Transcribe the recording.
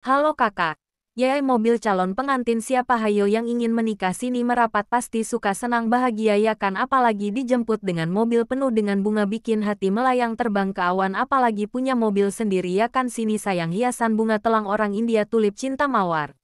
Halo kakak. Yai mobil calon pengantin siapa hayo yang ingin menikah sini merapat pasti suka senang bahagia ya kan apalagi dijemput dengan mobil penuh dengan bunga bikin hati melayang terbang ke awan apalagi punya mobil sendiri ya kan sini sayang hiasan bunga telang orang India tulip cinta mawar.